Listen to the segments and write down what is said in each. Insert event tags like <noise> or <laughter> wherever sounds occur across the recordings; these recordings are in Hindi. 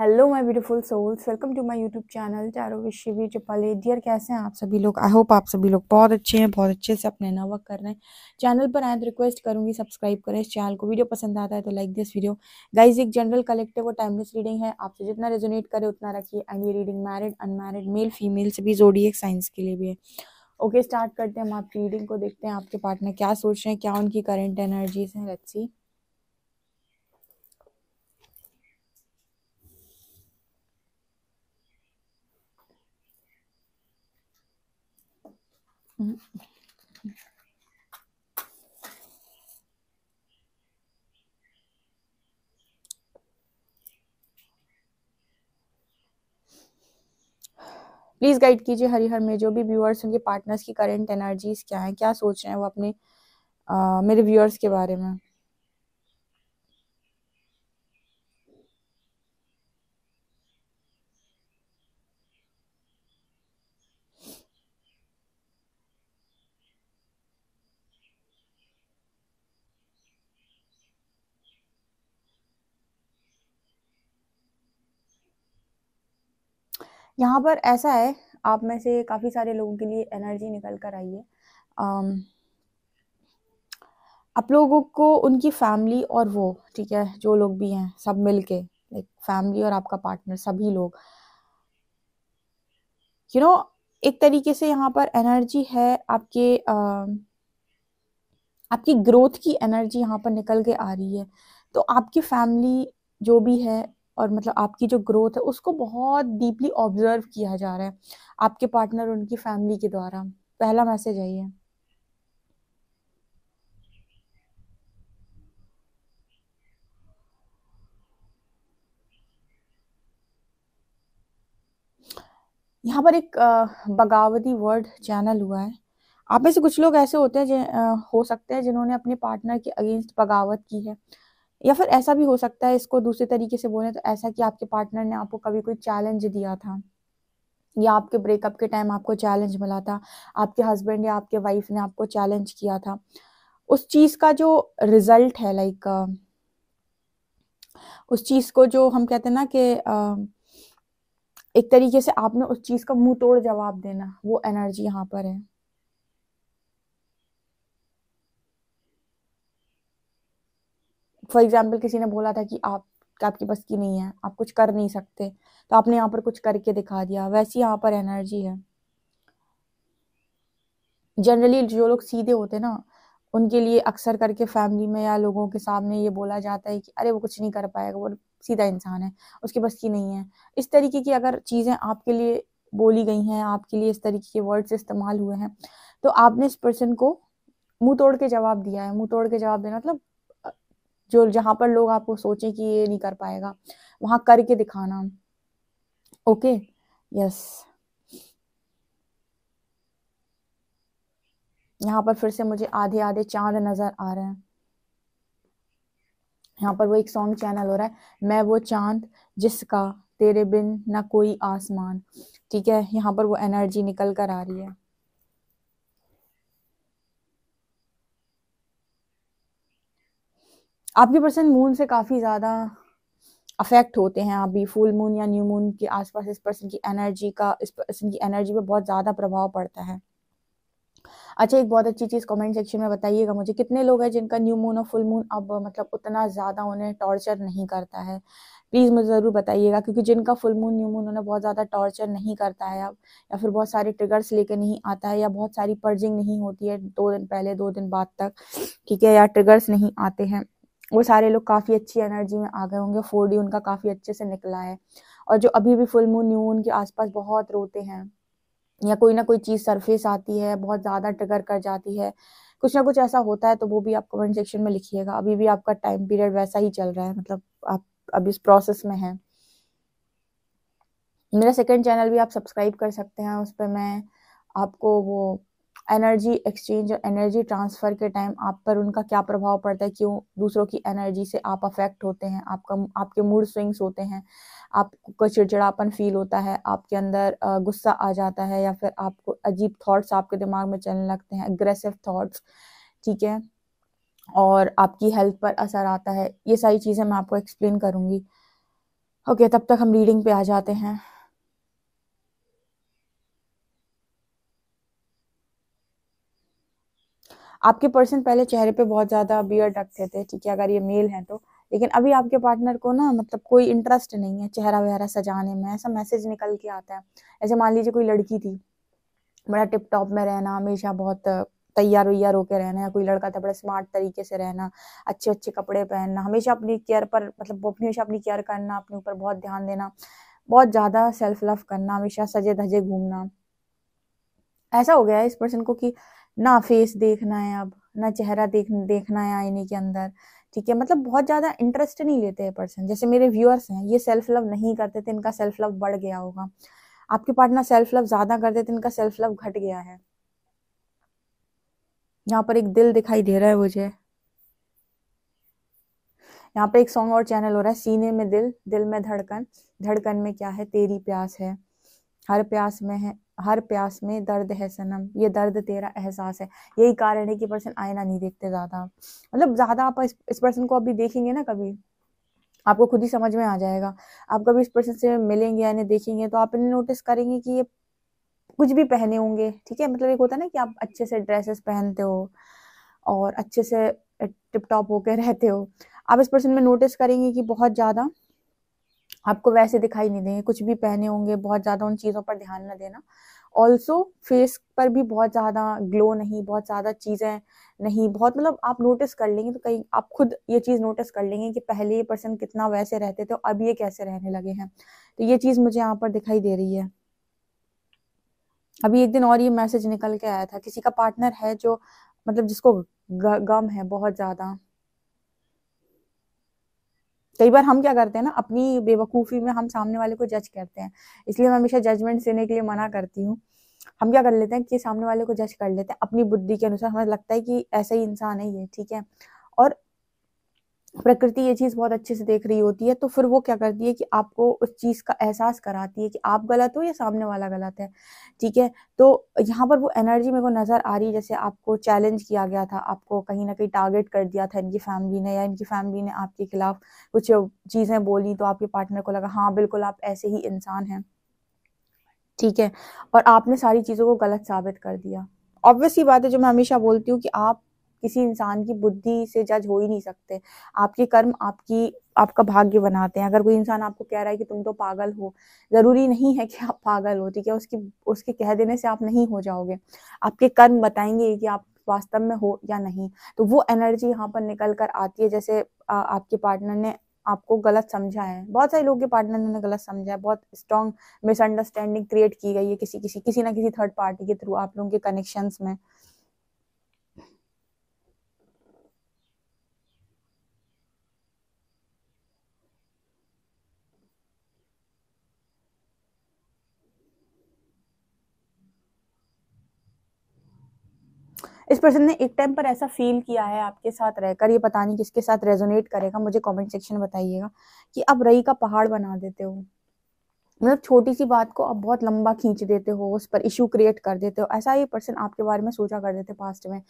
Hello my beautiful souls welcome to my YouTube channel चारो विशिवी चपाले डियर कैसे हैं आप सभी लोग आई होप आप सभी लोग बहुत अच्छे हैं बहुत अच्छे से अपने नव कर रहे हैं चैनल पर आए तो रिक्वेस्ट करूंगी सब्सक्राइब करें इस चैनल को वीडियो पसंद आता है तो लाइक दिस वीडियो गाइज एक जनरल कलेक्टिव और टाइमलेस रीडिंग है आपसे जितना रेजोनेट करे उतना रखिए एंड ये reading married unmarried male female से भी जोडियक साइंस के लिए भी है ओके स्टार्ट करते हैं हम आपकी रीडिंग को देखते हैं आपके पार्टनर क्या सोच रहे हैं क्या उनकी करेंट एनर्जीज हैं लेट्स प्लीज गाइड कीजिए हरिहर में जो भी व्यूअर्स उनके पार्टनर्स की करंट एनर्जीज क्या है क्या सोच रहे हैं वो अपने आ, मेरे व्यूअर्स के बारे में यहाँ पर ऐसा है आप में से काफ़ी सारे लोगों के लिए एनर्जी निकल कर आई है आप लोगों को उनकी फैमिली और वो ठीक है जो लोग भी हैं सब मिल के लाइक फैमिली और आपका पार्टनर सभी लोग यू you नो know, एक तरीके से यहाँ पर एनर्जी है आपके uh, आपकी ग्रोथ की एनर्जी यहाँ पर निकल के आ रही है तो आपकी फैमिली जो भी है और मतलब आपकी जो ग्रोथ है उसको बहुत डीपली ऑब्जर्व किया जा रहा है आपके पार्टनर उनकी फैमिली के द्वारा पहला मैसेज है यहाँ पर एक बगावती वर्ड चैनल हुआ है आप में से कुछ लोग ऐसे होते हैं हो सकते हैं जिन्होंने अपने पार्टनर के अगेंस्ट बगावत की है या फिर ऐसा भी हो सकता है इसको दूसरे तरीके से बोले तो ऐसा कि आपके पार्टनर ने आपको कभी कोई चैलेंज दिया था या आपके ब्रेकअप के टाइम आपको चैलेंज मिला था आपके हस्बैंड या आपके वाइफ ने आपको चैलेंज किया था उस चीज़ का जो रिजल्ट है लाइक उस चीज़ को जो हम कहते हैं ना कि एक तरीके से आपने उस चीज़ का मुंह तोड़ जवाब देना वो एनर्जी यहाँ पर है फॉर एग्जाम्पल किसी ने बोला था कि आप आपकी बस की नहीं है आप कुछ कर नहीं सकते तो आपने यहाँ पर कुछ करके दिखा दिया वैसी यहाँ पर एनर्जी है जनरली जो लोग सीधे होते ना उनके लिए अक्सर करके फैमिली में या लोगों के सामने ये बोला जाता है कि अरे वो कुछ नहीं कर पाएगा वो सीधा इंसान है उसकी बस की नहीं है इस तरीके की अगर चीज़ें आपके लिए बोली गई हैं आपके लिए इस तरीके के वर्ड्स इस्तेमाल हुए हैं तो आपने इस पर्सन को मुंह तोड़ के जवाब दिया है मुंह तोड़ के जवाब देना मतलब जो जहां पर लोग आपको सोचे कि ये नहीं कर पाएगा वहां करके दिखाना ओके यस यहाँ पर फिर से मुझे आधे आधे चांद नज़र आ रहे हैं यहाँ पर वो एक सॉन्ग चैनल हो रहा है मैं वो चांद जिसका तेरे बिन ना कोई आसमान ठीक है यहाँ पर वो एनर्जी निकल कर आ रही है आपके पर्सन मून से काफ़ी ज़्यादा अफेक्ट होते हैं आप भी फुल मून या न्यू मून के आसपास इस पर्सन की एनर्जी का इस पर्सन की एनर्जी पे बहुत ज़्यादा प्रभाव पड़ता है अच्छा एक बहुत अच्छी चीज़ कमेंट सेक्शन में बताइएगा मुझे कितने लोग हैं जिनका न्यू मून और फुल मून अब मतलब उतना ज़्यादा उन्हें टॉर्चर नहीं करता है प्लीज़ मुझे ज़रूर बताइएगा क्योंकि जिनका फुल मून न्यू मून उन्हें बहुत ज़्यादा टॉर्चर नहीं करता है अब या फिर बहुत सारे ट्रिगर्स लेके नहीं आता है या बहुत सारी पर्जिंग नहीं होती है दो दिन पहले दो दिन बाद तक ठीक है या ट्रिगर्स नहीं आते हैं वो सारे लोग काफ़ी अच्छी एनर्जी में आ गए होंगे फोर डी उनका काफ़ी अच्छे से निकला है और जो अभी भी फुल मून न्यू मून के आसपास बहुत रोते हैं या कोई ना कोई चीज़ सरफेस आती है बहुत ज़्यादा ट्रिगर कर जाती है कुछ ना कुछ ऐसा होता है तो वो भी आप कमेंट सेक्शन में लिखिएगा अभी भी आपका टाइम पीरियड वैसा ही चल रहा है मतलब आप अभी इस प्रोसेस में है मेरा सेकेंड चैनल भी आप सब्सक्राइब कर सकते हैं उस पर मैं आपको वो एनर्जी एक्सचेंज और एनर्जी ट्रांसफ़र के टाइम आप पर उनका क्या प्रभाव पड़ता है क्यों दूसरों की एनर्जी से आप अफेक्ट होते हैं आपका आपके मूड स्विंग्स होते हैं आपको चिड़चिड़ापन फील होता है आपके अंदर गुस्सा आ जाता है या फिर आपको अजीब थाट्स आपके दिमाग में चलने लगते हैं अग्रेसिव थाट्स ठीक है और आपकी हेल्थ पर असर आता है ये सारी चीज़ें मैं आपको एक्सप्लेन करूँगी ओके okay, तब तक हम रीडिंग पे आ जाते हैं आपके पर्सन पहले चेहरे पे बहुत ज़्यादा बियर्ड रखते थे ठीक है अगर ये मेल है तो लेकिन अभी आपके पार्टनर को ना मतलब कोई इंटरेस्ट नहीं है चेहरा वगैरह सजाने में ऐसा मैसेज निकल के आता है ऐसे मान लीजिए कोई लड़की थी बड़ा टिप टॉप में रहना हमेशा बहुत तैयार वैयार होकर रहना या कोई लड़का था बड़ा स्मार्ट तरीके से रहना अच्छे अच्छे कपड़े पहनना हमेशा अपनी केयर पर मतलब हमेशा अपनी केयर करना अपने ऊपर बहुत ध्यान देना बहुत ज़्यादा सेल्फ लव करना हमेशा सजे धजे घूमना ऐसा हो गया है इस पर्सन को कि ना फेस देखना है अब ना चेहरा देख देखना है आईने के अंदर ठीक है मतलब बहुत ज़्यादा इंटरेस्ट नहीं लेते हैं पर्सन जैसे मेरे व्यूअर्स हैं ये सेल्फ लव नहीं करते थे इनका सेल्फ लव बढ़ गया होगा आपके पार्टनर सेल्फ लव ज़्यादा करते थे इनका सेल्फ लव घट गया है यहाँ पर एक दिल दिखाई दे रहा है मुझे यहाँ पर एक सॉन्ग और चैनल हो रहा है सीने में दिल दिल में धड़कन धड़कन में क्या है तेरी प्यास है हर प्यास में है हर प्यास में दर्द है सनम ये दर्द तेरा एहसास है यही कारण है कि पर्सन आईना नहीं देखते ज़्यादा मतलब ज़्यादा आप इस, इस पर्सन को अभी देखेंगे ना कभी आपको खुद ही समझ में आ जाएगा आप कभी इस पर्सन से मिलेंगे या देखेंगे तो आप इन्हें नोटिस करेंगे कि ये कुछ भी पहने होंगे ठीक है मतलब एक होता है ना कि आप अच्छे से ड्रेसेस पहनते हो और अच्छे से टिप टॉप होकर रहते हो आप इस पर्सन में नोटिस करेंगे कि बहुत ज़्यादा आपको वैसे दिखाई नहीं देंगे कुछ भी पहने होंगे बहुत ज़्यादा उन चीज़ों पर ध्यान ना देना ऑल्सो फेस पर भी बहुत ज़्यादा ग्लो नहीं बहुत ज़्यादा चीज़ें नहीं बहुत मतलब आप नोटिस कर लेंगे तो कहीं आप खुद ये चीज़ नोटिस कर लेंगे कि पहले ये पर्सन कितना वैसे रहते थे अब ये कैसे रहने लगे हैं तो ये चीज़ मुझे यहाँ पर दिखाई दे रही है अभी एक दिन और ये मैसेज निकल के आया था किसी का पार्टनर है जो मतलब जिसको गम है बहुत ज़्यादा कई बार हम क्या करते हैं ना अपनी बेवकूफ़ी में हम सामने वाले को जज करते हैं इसलिए मैं हमेशा जजमेंट देने के लिए मना करती हूँ हम क्या कर लेते हैं कि सामने वाले को जज कर लेते हैं अपनी बुद्धि के अनुसार हमें लगता है कि ऐसा ही इंसान है ये ठीक है और प्रकृति ये चीज़ बहुत अच्छे से देख रही होती है तो फिर वो क्या करती है कि आपको उस चीज़ का एहसास कराती है कि आप गलत हो या सामने वाला गलत है ठीक है तो यहाँ पर वो एनर्जी मेरे को नज़र आ रही है जैसे आपको चैलेंज किया गया था आपको कहीं ना कहीं टारगेट कर दिया था इनकी फैमिली ने या इनकी फैमिली ने आपके खिलाफ कुछ चीज़ें बोली तो आपके पार्टनर को लगा हाँ बिल्कुल आप ऐसे ही इंसान हैं ठीक है और आपने सारी चीज़ों को गलत साबित कर दिया ऑब्वियसली बात है जो मैं हमेशा बोलती हूँ कि आप किसी इंसान की बुद्धि से जज हो ही नहीं सकते आपके कर्म आपकी आपका भाग्य बनाते हैं अगर कोई इंसान आपको कह रहा है कि तुम तो पागल हो ज़रूरी नहीं है कि आप पागल हो ठीक है उसकी उसके कह देने से आप नहीं हो जाओगे आपके कर्म बताएंगे कि आप वास्तव में हो या नहीं तो वो एनर्जी यहाँ पर निकल कर आती है जैसे आ, आपके पार्टनर ने आपको गलत समझा है बहुत सारे लोग के पार्टनर ने गलत समझा है बहुत स्ट्रॉन्ग मिसअंडरस्टैंडिंग क्रिएट की गई है किसी किसी किसी ना किसी थर्ड पार्टी के थ्रू आप लोगों के कनेक्शंस में इस पर्सन ने एक टाइम पर ऐसा फील किया है आपके साथ रहकर ये पता नहीं किसके साथ रेजोनेट करेगा मुझे कमेंट सेक्शन में बताइएगा कि आप रई का पहाड़ बना देते हो मतलब छोटी सी बात को आप बहुत लंबा खींच देते हो उस पर इशू क्रिएट कर देते हो ऐसा ही पर्सन आपके बारे में सोचा कर देते पास्ट में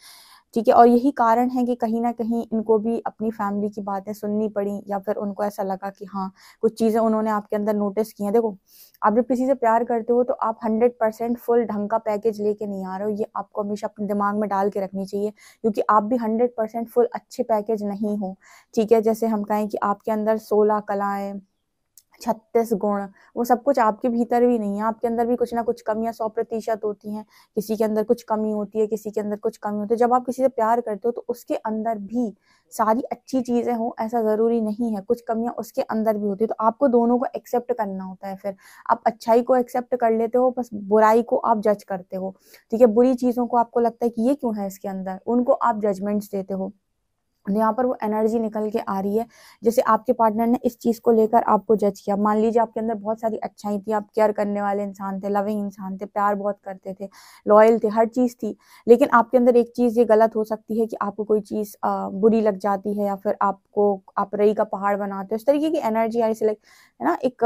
ठीक है और यही कारण है कि कहीं ना कहीं इनको भी अपनी फैमिली की बातें सुननी पड़ी या फिर उनको ऐसा लगा कि हाँ कुछ चीज़ें उन्होंने आपके अंदर नोटिस की हैं देखो आप जब किसी से प्यार करते हो तो आप हंड्रेड परसेंट फुल ढंग का पैकेज लेके नहीं आ रहे हो ये आपको हमेशा अपने दिमाग में डाल के रखनी चाहिए क्योंकि आप भी हंड्रेड परसेंट फुल अच्छे पैकेज नहीं हो ठीक है जैसे हम कहें कि आपके अंदर सोलह कलाएँ छत्तीस गुण वो सब कुछ आपके भीतर भी नहीं है आपके अंदर भी कुछ ना कुछ कमियां सौ प्रतिशत होती हैं किसी के अंदर कुछ कमी होती है किसी के अंदर कुछ कमी होती है जब आप किसी से प्यार करते हो तो उसके अंदर भी सारी अच्छी चीज़ें हों ऐसा ज़रूरी नहीं है कुछ कमियां उसके अंदर भी होती है तो आपको दोनों को एक्सेप्ट करना होता है फिर आप अच्छाई को एक्सेप्ट कर लेते हो बस बुराई को आप जज करते हो ठीक है बुरी चीज़ों को आपको लगता है कि ये क्यों है इसके अंदर उनको आप जजमेंट्स देते हो तो यहाँ पर वो एनर्जी निकल के आ रही है जैसे आपके पार्टनर ने इस चीज़ को लेकर आपको जज किया मान लीजिए आपके अंदर बहुत सारी अच्छाई थी आप केयर करने वाले इंसान थे लविंग इंसान थे प्यार बहुत करते थे लॉयल थे हर चीज़ थी लेकिन आपके अंदर एक चीज़ ये गलत हो सकती है कि आपको कोई चीज़ बुरी लग जाती है या फिर आपको आप रई का पहाड़ बनाते हो इस तरीके की एनर्जी आई रही है ना एक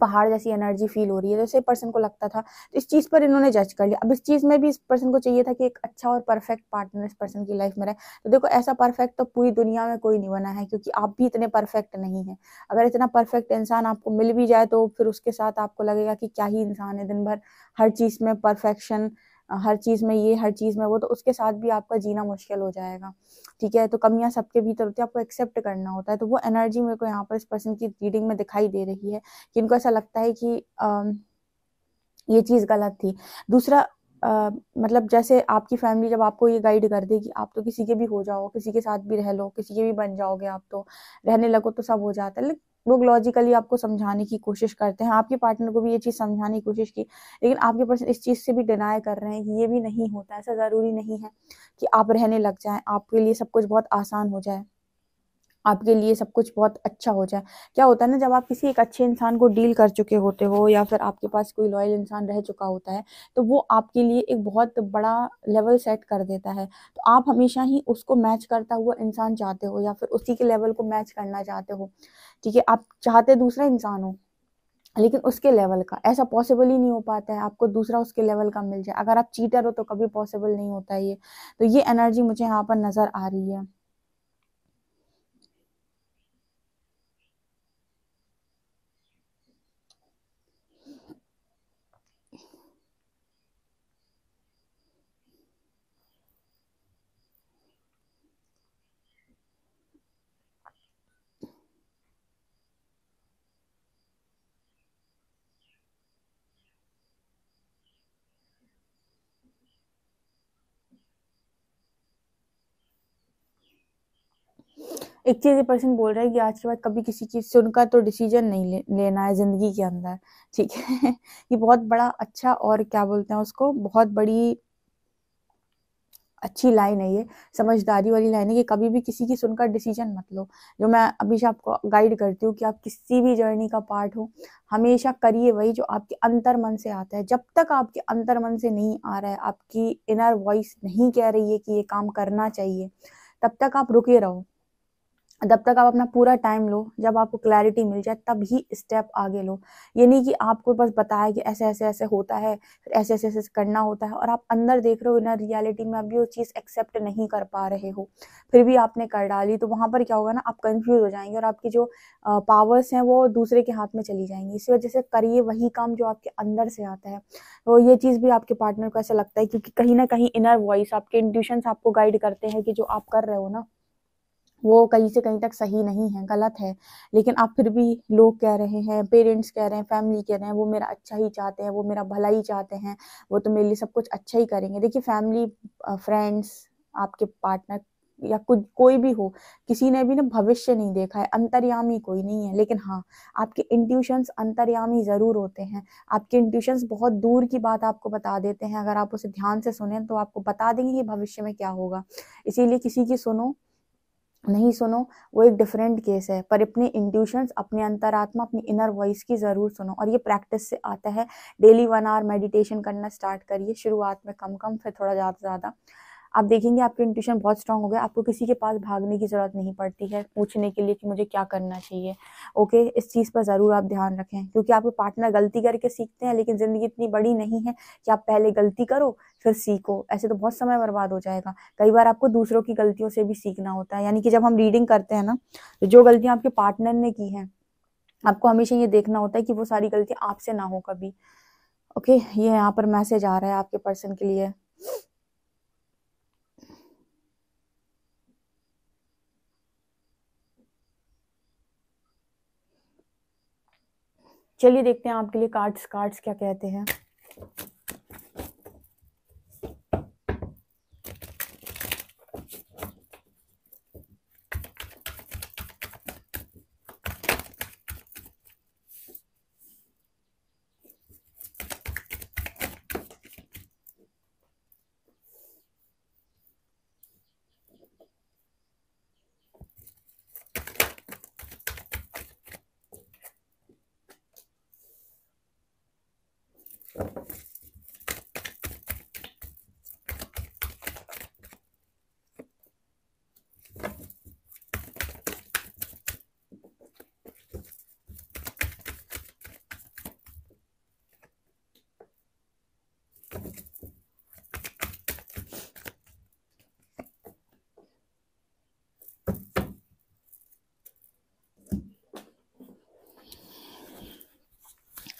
पहाड़ जैसी एनर्जी फील हो रही है जैसे तो पर्सन को लगता था तो इस चीज़ पर इन्होंने जज कर लिया अब इस चीज़ में भी इस पर्सन को चाहिए था कि एक अच्छा और परफेक्ट पार्टनर इस पर्सन की लाइफ में रहे तो देखो ऐसा परफेक्ट तो पूरी दुनिया में कोई नहीं बना है क्योंकि आप भी इतने परफेक्ट नहीं है अगर इतना परफेक्ट इंसान आपको मिल भी जाए तो फिर उसके साथ आपको लगेगा कि क्या ही इंसान है दिन भर हर चीज़ में परफेक्शन हर चीज़ में ये हर चीज़ में वो तो उसके साथ भी आपका जीना मुश्किल हो जाएगा ठीक है तो कमियां सबके भीतर होती है आपको एक्सेप्ट करना होता है तो वो एनर्जी मेरे को यहाँ पर इस पर्सन की रीडिंग में दिखाई दे रही है कि इनको ऐसा लगता है कि आ, ये चीज़ गलत थी दूसरा आ, मतलब जैसे आपकी फैमिली जब आपको ये गाइड कर दे कि आप तो किसी के भी हो जाओ किसी के साथ भी रह लो किसी के भी बन जाओगे आप तो रहने लगो तो सब हो जाता है लोग लॉजिकली आपको समझाने की कोशिश करते हैं आपके पार्टनर को भी ये चीज़ समझाने की कोशिश की लेकिन आपके पर्सन इस चीज़ से भी डिनाई कर रहे हैं कि ये भी नहीं होता ऐसा ज़रूरी नहीं है कि आप रहने लग जाए आपके लिए सब कुछ बहुत आसान हो जाए आपके लिए सब कुछ बहुत अच्छा हो जाए क्या होता है ना जब आप किसी एक अच्छे इंसान को डील कर चुके होते हो या फिर आपके पास कोई लॉयल इंसान रह चुका होता है तो वो आपके लिए एक बहुत बड़ा लेवल सेट कर देता है तो आप हमेशा ही उसको मैच करता हुआ इंसान चाहते हो या फिर उसी के लेवल को मैच करना चाहते हो ठीक है आप चाहते दूसरा इंसान हो लेकिन उसके लेवल का ऐसा पॉसिबल ही नहीं हो पाता है आपको दूसरा उसके लेवल का मिल जाए अगर आप चीटर हो तो कभी पॉसिबल नहीं होता है ये तो ये एनर्जी मुझे यहाँ पर नज़र आ रही है ये पर्सन बोल रहा है कि आज के बाद कभी किसी चीज़ से उनका तो डिसीजन नहीं ले, लेना है ज़िंदगी के अंदर ठीक है <laughs> ये बहुत बड़ा अच्छा और क्या बोलते हैं उसको बहुत बड़ी अच्छी लाइन है ये समझदारी वाली लाइन है कि कभी भी किसी की सुनकर डिसीजन मत लो जो मैं हमेशा आपको गाइड करती हूँ कि आप किसी भी जर्नी का पार्ट हो हमेशा करिए वही जो आपके अंतर मन से आता है जब तक आपके अंतर मन से नहीं आ रहा है आपकी इनर वॉइस नहीं कह रही है कि ये काम करना चाहिए तब तक आप रुके रहो जब तक आप अपना पूरा टाइम लो जब आपको क्लैरिटी मिल जाए तब ही स्टेप आगे लो ये नहीं कि आपको बस बताया कि ऐसे ऐसे ऐसे होता है फिर ऐसे ऐसे ऐसे करना होता है और आप अंदर देख रहे हो ना रियलिटी में अभी वो चीज़ एक्सेप्ट नहीं कर पा रहे हो फिर भी आपने कर डाली तो वहाँ पर क्या होगा ना आप कन्फ्यूज़ हो जाएंगे और आपकी जो पावर्स हैं वो दूसरे के हाथ में चली जाएंगी इसी वजह से करिए वही काम जो आपके अंदर से आता है तो ये चीज़ भी आपके पार्टनर को ऐसा लगता है क्योंकि कहीं ना कहीं इनर वॉइस आपके इंट्यूशंस आपको गाइड करते हैं कि जो आप कर रहे हो ना वो कहीं से कहीं तक सही नहीं है गलत है लेकिन आप फिर भी लोग कह रहे हैं पेरेंट्स कह रहे हैं फैमिली कह रहे हैं वो मेरा अच्छा ही चाहते हैं वो मेरा भला ही चाहते हैं वो तो मेरे लिए सब कुछ अच्छा ही करेंगे देखिए फैमिली फ्रेंड्स आपके पार्टनर या कुछ कोई भी हो किसी ने भी ना भविष्य नहीं देखा है अंतर्यामी कोई नहीं है लेकिन हाँ आपके इंट्यूशंस अंतर्यामी ज़रूर होते हैं आपके इंट्यूशंस बहुत दूर की बात आपको बता देते हैं अगर आप उसे ध्यान से सुने तो आपको बता देंगे कि भविष्य में क्या होगा इसीलिए किसी की सुनो नहीं सुनो वो एक डिफरेंट केस है पर अपने इंट्यूशंस अपने अंतरात्मा अपनी इनर वॉइस की ज़रूर सुनो और ये प्रैक्टिस से आता है डेली वन आवर मेडिटेशन करना स्टार्ट करिए शुरुआत में कम कम फिर थोड़ा ज़्यादा ज़्यादा आप देखेंगे आपकी इंट्यूशन बहुत स्ट्रांग हो गया आपको किसी के पास भागने की ज़रूरत नहीं पड़ती है पूछने के लिए कि मुझे क्या करना चाहिए ओके इस चीज़ पर ज़रूर आप ध्यान रखें क्योंकि आपके पार्टनर गलती करके सीखते हैं लेकिन ज़िंदगी इतनी बड़ी नहीं है कि आप पहले गलती करो फिर सीखो ऐसे तो बहुत समय बर्बाद हो जाएगा कई बार आपको दूसरों की गलतियों से भी सीखना होता है यानी कि जब हम रीडिंग करते हैं ना तो जो गलतियां आपके पार्टनर ने की हैं आपको हमेशा ये देखना होता है कि वो सारी गलतियां आपसे ना हो कभी ओके ये यहाँ पर मैसेज आ रहा है आपके पर्सन के लिए चलिए देखते हैं आपके लिए कार्ड्स कार्ड्स क्या कहते हैं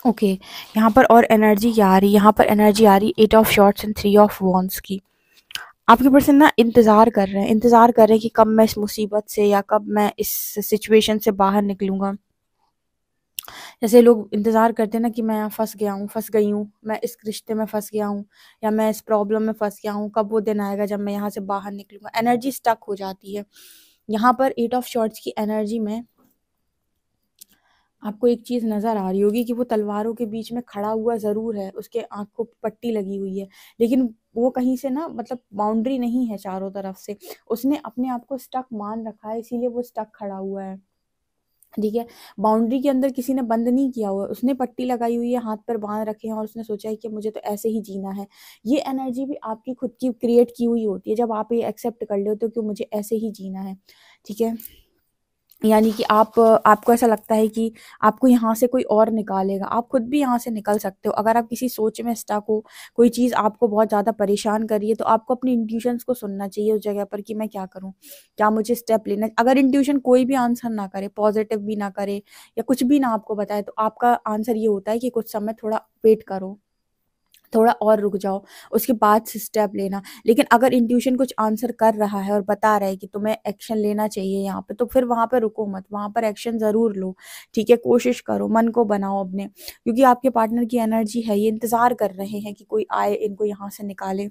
ओके okay, यहाँ पर और एनर्जी आ रही है यहाँ पर एनर्जी आ रही eight of swords and three of wands की आपके पर्सन ना इंतज़ार कर रहे हैं इंतज़ार कर रहे हैं कि कब मैं इस मुसीबत से या कब मैं इस सिचुएशन से बाहर निकलूँगा जैसे लोग इंतज़ार करते हैं ना कि मैं यहाँ फंस गया हूँ फंस गई हूँ मैं इस रिश्ते में फंस गया हूँ या मैं इस प्रॉब्लम में फंस गया हूँ कब वो दिन आएगा जब मैं यहाँ से बाहर निकलूँगा एनर्जी स्टक हो जाती है यहाँ पर एट ऑफ शॉर्ट्स की एनर्जी में आपको एक चीज़ नज़र आ रही होगी कि वो तलवारों के बीच में खड़ा हुआ ज़रूर है उसके आंख को पट्टी लगी हुई है लेकिन वो कहीं से ना मतलब बाउंड्री नहीं है चारों तरफ से उसने अपने आप को स्टक मान रखा है इसीलिए वो स्टक खड़ा हुआ है ठीक है बाउंड्री के अंदर किसी ने बंद नहीं किया हुआ उसने पट्टी लगाई हुई है हाथ पर बांध रखे हैं और उसने सोचा है कि मुझे तो ऐसे ही जीना है ये एनर्जी भी आपकी खुद की क्रिएट की हुई होती है जब आप ये एक्सेप्ट कर लेते हो कि मुझे ऐसे ही जीना है ठीक है यानी कि आप आपको ऐसा लगता है कि आपको यहाँ से कोई और निकालेगा आप खुद भी यहाँ से निकल सकते हो अगर आप किसी सोच में स्टक हो कोई चीज़ आपको बहुत ज़्यादा परेशान कर रही है तो आपको अपनी इंट्यूशंस को सुनना चाहिए उस जगह पर कि मैं क्या करूँ क्या मुझे स्टेप लेना अगर इंट्यूशन कोई भी आंसर ना करे पॉजिटिव भी ना करे या कुछ भी ना आपको बताए तो आपका आंसर ये होता है कि कुछ समय थोड़ा वेट करो थोड़ा और रुक जाओ उसके बाद स्टेप लेना लेकिन अगर इंट्यूशन कुछ आंसर कर रहा है और बता रहा है कि तुम्हें एक्शन लेना चाहिए यहाँ पे तो फिर वहाँ पर रुको मत वहाँ पर एक्शन ज़रूर लो ठीक है कोशिश करो मन को बनाओ अपने क्योंकि आपके पार्टनर की एनर्जी है ये इंतज़ार कर रहे हैं कि कोई आए इनको यहाँ से निकाले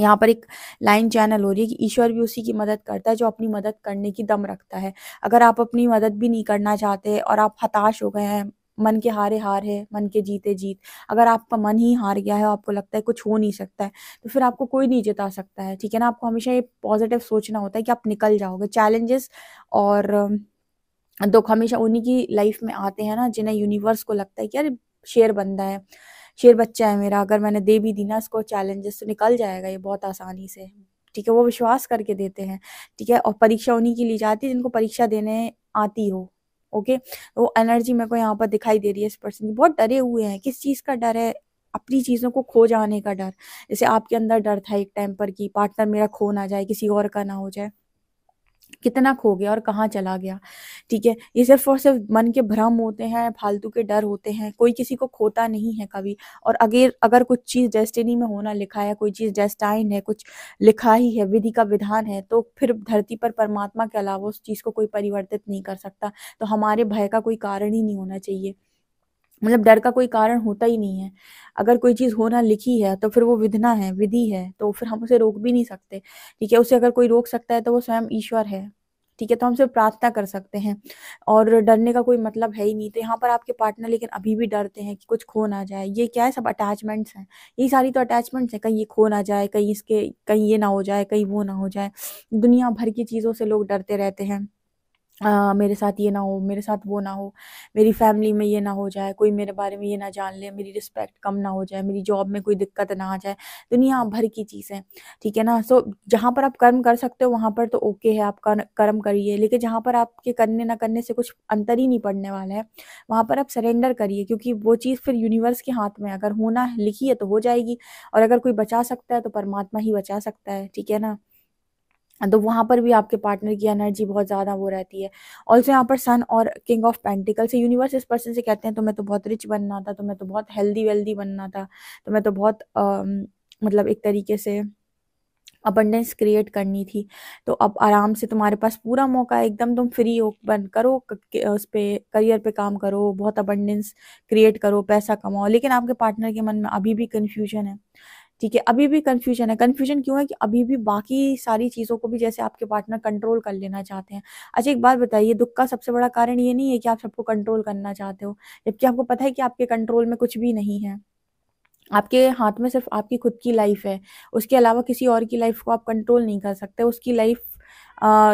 यहाँ पर एक लाइन चैनल हो रही है कि ईश्वर भी उसी की मदद करता है जो अपनी मदद करने की दम रखता है अगर आप अपनी मदद भी नहीं करना चाहते और आप हताश हो गए हैं मन के हारे हार है मन के जीते जीत अगर आपका मन ही हार गया है आपको लगता है कुछ हो नहीं सकता है तो फिर आपको कोई नहीं जिता सकता है ठीक है ना आपको हमेशा ये पॉजिटिव सोचना होता है कि आप निकल जाओगे चैलेंजेस और दुख हमेशा उन्हीं की लाइफ में आते हैं ना जिन्हें यूनिवर्स को लगता है कि अरे शेर बंदा है शेर बच्चा है मेरा अगर मैंने दे भी दी ना इसको चैलेंजेस तो निकल जाएगा ये बहुत आसानी से ठीक है वो विश्वास करके देते हैं ठीक है और परीक्षा उन्हीं की ली जाती है जिनको परीक्षा देने आती हो ओके वो एनर्जी मेरे को यहाँ पर दिखाई दे रही है इस पर्सन की बहुत डरे हुए हैं किस चीज़ का डर है अपनी चीज़ों को खो जाने का डर जैसे आपके अंदर डर था एक टाइम पर कि पार्टनर मेरा खो ना जाए किसी और का ना हो जाए कितना खो गया और कहाँ चला गया ठीक है ये सिर्फ और सिर्फ मन के भ्रम होते हैं फालतू के डर होते हैं कोई किसी को खोता नहीं है कभी और अगर अगर कुछ चीज़ डेस्टिनी में होना लिखा है कोई चीज़ डेस्टाइन है कुछ लिखा ही है विधि का विधान है तो फिर धरती पर परमात्मा के अलावा उस चीज़ को कोई परिवर्तित नहीं कर सकता तो हमारे भय का कोई कारण ही नहीं होना चाहिए मतलब डर का कोई कारण होता ही नहीं है अगर कोई चीज़ होना लिखी है तो फिर वो विधना है विधि है तो फिर हम उसे रोक भी नहीं सकते ठीक है उसे अगर कोई रोक सकता है तो वो स्वयं ईश्वर है ठीक है तो हम सिर्फ प्रार्थना कर सकते हैं और डरने का कोई मतलब है ही नहीं तो यहाँ पर आपके पार्टनर लेकिन अभी भी डरते हैं कि कुछ खो ना जाए ये क्या है सब अटैचमेंट्स हैं ये सारी तो अटैचमेंट्स हैं कहीं ये खो ना जाए कहीं इसके कहीं ये ना हो जाए कहीं वो ना हो जाए दुनिया भर की चीज़ों से लोग डरते रहते हैं आ, हाँ, मेरे साथ ये ना हो मेरे साथ वो ना हो मेरी फैमिली में ये ना हो जाए कोई मेरे बारे में ये ना जान ले मेरी रिस्पेक्ट कम ना हो जाए मेरी जॉब में कोई दिक्कत ना आ जाए दुनिया भर की चीज़ें ठीक है ना सो जहाँ पर आप कर्म कर सकते हो वहाँ पर तो ओके है आप कर्म करिए लेकिन जहाँ पर आपके करने ना करने से कुछ अंतर ही नहीं पड़ने वाला है वहाँ पर आप सरेंडर करिए क्योंकि वो चीज़ फिर यूनिवर्स के हाथ में अगर होना लिखी है तो हो जाएगी और अगर कोई बचा सकता है तो परमात्मा ही बचा सकता है ठीक है ना तो वहाँ पर भी आपके पार्टनर की एनर्जी बहुत ज़्यादा वो रहती है ऑल्सो यहाँ पर सन और किंग ऑफ पेंटिकल से यूनिवर्स इस पर्सन से कहते हैं तो मैं तो बहुत रिच बनना था तो मैं तो बहुत हेल्दी वेल्दी बनना था तो मैं तो बहुत आ, मतलब एक तरीके से अबंडेंस क्रिएट करनी थी तो अब आराम से तुम्हारे पास पूरा मौका है एकदम तुम फ्री हो बन करो उस पर करियर पे काम करो बहुत अबंडेंस क्रिएट करो पैसा कमाओ लेकिन आपके पार्टनर के मन में अभी भी कन्फ्यूजन है ठीक है अभी भी कंफ्यूजन है कंफ्यूजन क्यों है कि अभी भी बाकी सारी चीज़ों को भी जैसे आपके पार्टनर कंट्रोल कर लेना चाहते हैं अच्छा एक बात बताइए दुख का सबसे बड़ा कारण ये नहीं है कि आप सबको कंट्रोल करना चाहते हो जबकि आपको पता है कि आपके कंट्रोल में कुछ भी नहीं है आपके हाथ में सिर्फ आपकी खुद की लाइफ है उसके अलावा किसी और की लाइफ को आप कंट्रोल नहीं कर सकते उसकी लाइफ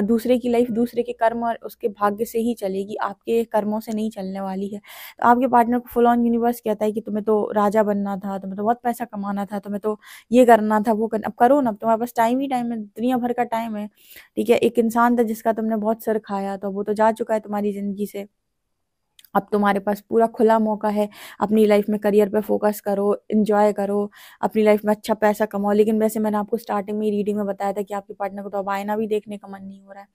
दूसरे की लाइफ दूसरे के कर्म और उसके भाग्य से ही चलेगी आपके कर्मों से नहीं चलने वाली है तो आपके पार्टनर को फुल ऑन यूनिवर्स कहता है कि तुम्हें तो राजा बनना था तुम्हें तो बहुत पैसा कमाना था तुम्हें तो ये करना था वो करना अब करो ना तुम्हारे पास टाइम ही टाइम है दुनिया भर का टाइम है ठीक है एक इंसान था जिसका तुमने बहुत सर खाया तो वो तो जा चुका है तुम्हारी ज़िंदगी से अब तुम्हारे पास पूरा खुला मौका है अपनी लाइफ में करियर पे फोकस करो इन्जॉय करो अपनी लाइफ में अच्छा पैसा कमाओ लेकिन वैसे मैंने आपको स्टार्टिंग में रीडिंग में बताया था कि आपके पार्टनर को तो अब आईना भी देखने का मन नहीं हो रहा है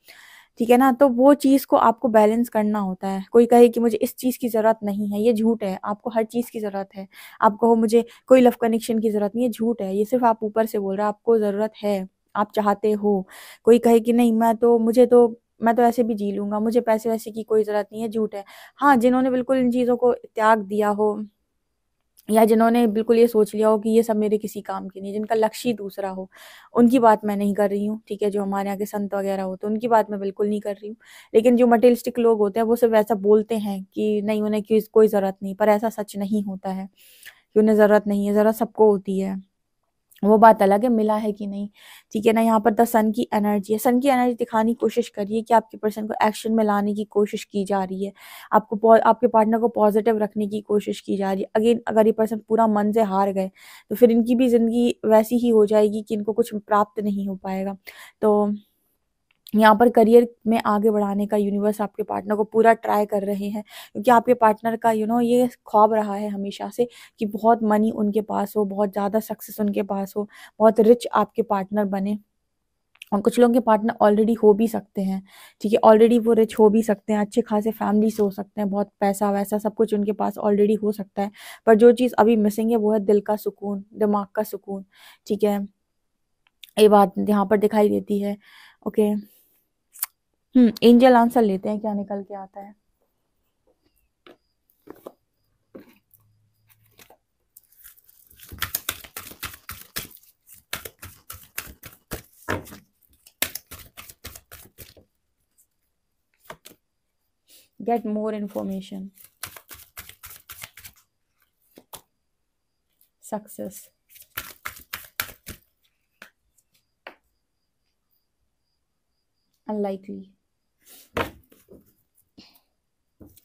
ठीक है ना तो वो चीज़ को आपको बैलेंस करना होता है कोई कहे कि मुझे इस चीज़ की ज़रूरत नहीं है ये झूठ है आपको हर चीज़ की ज़रूरत है आप कहो मुझे कोई लव कनेक्शन की ज़रूरत नहीं है झूठ है ये सिर्फ आप ऊपर से बोल रहे हो आपको ज़रूरत है आप चाहते हो कोई कहे कि नहीं मैं तो मुझे तो मैं तो ऐसे भी जी लूँगा मुझे पैसे वैसे की कोई ज़रूरत नहीं है झूठ है हाँ जिन्होंने बिल्कुल इन चीज़ों को त्याग दिया हो या जिन्होंने बिल्कुल ये सोच लिया हो कि ये सब मेरे किसी काम के नहीं जिनका लक्ष्य ही दूसरा हो उनकी बात मैं नहीं कर रही हूँ ठीक है जो हमारे यहाँ के संत वगैरह हो तो उनकी बात मैं बिल्कुल नहीं कर रही हूँ लेकिन जो मटेरियलिस्टिक लोग होते हैं वो सिर्फ ऐसा बोलते हैं कि नहीं उन्हें कोई ज़रूरत नहीं पर ऐसा सच नहीं होता है कि उन्हें ज़रूरत नहीं है ज़रूरत सबको होती है वो बात अलग है मिला है कि नहीं ठीक है ना यहाँ पर द सन की एनर्जी है सन की एनर्जी दिखाने की कोशिश करिए कि आपके पर्सन को एक्शन में लाने की कोशिश की जा रही है आपको आपके पार्टनर को पॉजिटिव रखने की कोशिश की जा रही है अगेन अगर ये पर्सन पूरा मन से हार गए तो फिर इनकी भी ज़िंदगी वैसी ही हो जाएगी कि इनको कुछ प्राप्त नहीं हो पाएगा तो यहाँ पर करियर में आगे बढ़ाने का यूनिवर्स आपके पार्टनर को पूरा ट्राई कर रहे हैं क्योंकि आपके पार्टनर का यू you नो know, ये ख्वाब रहा है हमेशा से कि बहुत मनी उनके पास हो बहुत ज़्यादा सक्सेस उनके पास हो बहुत रिच आपके पार्टनर बने और कुछ लोगों के पार्टनर ऑलरेडी हो भी सकते हैं ठीक है ऑलरेडी वो रिच हो भी सकते हैं अच्छे खासे फैमिली से हो सकते हैं बहुत पैसा वैसा सब कुछ उनके पास ऑलरेडी हो सकता है पर जो चीज़ अभी मिसिंग है वो है दिल का सुकून दिमाग का सुकून ठीक है ये बात यहाँ पर दिखाई देती है okay okay. Hmm angel answer लेते हैं क्या निकल के आता है get more information success unlikely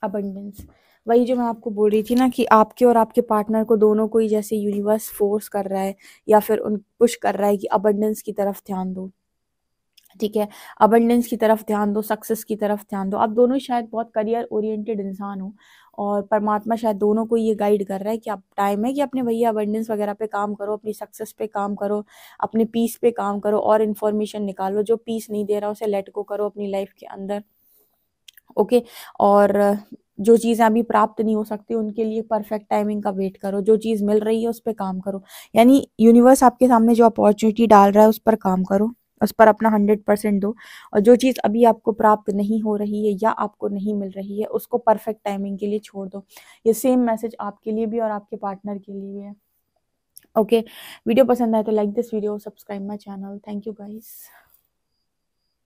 abundance वही जो मैं आपको बोल रही थी ना कि आपके और आपके पार्टनर को दोनों को ही जैसे यूनिवर्स फोर्स कर रहा है या फिर उन पुश कर रहा है कि अबंडेंस की तरफ ध्यान दो ठीक है अबंडेंस की तरफ ध्यान दो सक्सेस की तरफ ध्यान दो आप दोनों शायद बहुत करियर ओरिएंटेड इंसान हो और परमात्मा शायद दोनों को ये गाइड कर रहा है कि आप टाइम है कि अपने भैया अबंडेंस वगैरह पे काम करो अपनी सक्सेस पे काम करो अपने पीस पे काम करो और इन्फॉर्मेशन निकालो जो पीस नहीं दे रहा उसे लेट को करो अपनी लाइफ के अंदर ओके और जो चीज़ें अभी प्राप्त नहीं हो सकती उनके लिए परफेक्ट टाइमिंग का वेट करो जो चीज़ मिल रही है उस पर काम करो यानी यूनिवर्स आपके सामने जो अपॉर्चुनिटी डाल रहा है उस पर काम करो उस पर अपना हंड्रेड परसेंट दो और जो चीज़ अभी आपको प्राप्त नहीं हो रही है या आपको नहीं मिल रही है उसको परफेक्ट टाइमिंग के लिए छोड़ दो ये सेम मैसेज आपके लिए भी और आपके पार्टनर के लिए भी है ओके वीडियो पसंद आए तो like this video subscribe my channel thank you guys